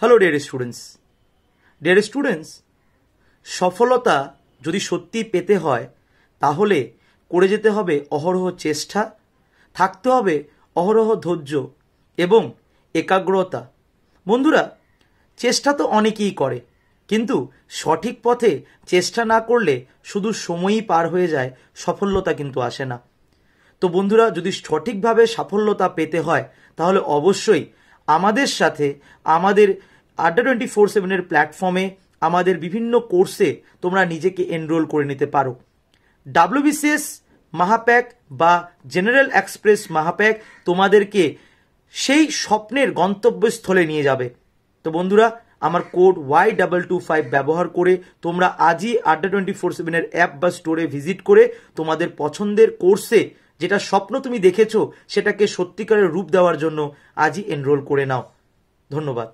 hello dear students dear students সফলতা যদি সত্যি পেতে হয় তাহলে করে যেতে হবে অহরহ চেষ্টা থাকতে হবে অহরহ ধৈর্য এবং একাগ্রতা বন্ধুরা চেষ্টা তো অনেকেই করে কিন্তু সঠিক পথে চেষ্টা না করলে শুধু সময়ই পার হয়ে যায় সফলতা কিন্তু আসে না তো বন্ধুরা যদি সঠিকভাবে সাফল্যতা পেতে হয় তাহলে অবশ্যই আমাদের সাথে আমাদের আড্ডা টোয়েন্টি ফোর সেভেনের প্ল্যাটফর্মে আমাদের বিভিন্ন কোর্সে তোমরা নিজেকে এনরোল করে নিতে পারো ডাব্লুবিসিএস মাহাপ্যাক বা জেনারেল এক্সপ্রেস মাহাপ্যাক তোমাদেরকে সেই স্বপ্নের গন্তব্যস্থলে নিয়ে যাবে তো বন্ধুরা আমার code Y double two five ব্যবহার করে তোমরা আজই আড্ডা টোয়েন্টি ফোর সেভেনের অ্যাপ বা স্টোরে ভিজিট করে তোমাদের পছন্দের কোর্সে যেটা স্বপ্ন তুমি দেখেছো সেটাকে সত্যিকারের রূপ দেওয়ার জন্য আজই এনরোল করে নাও ধন্যবাদ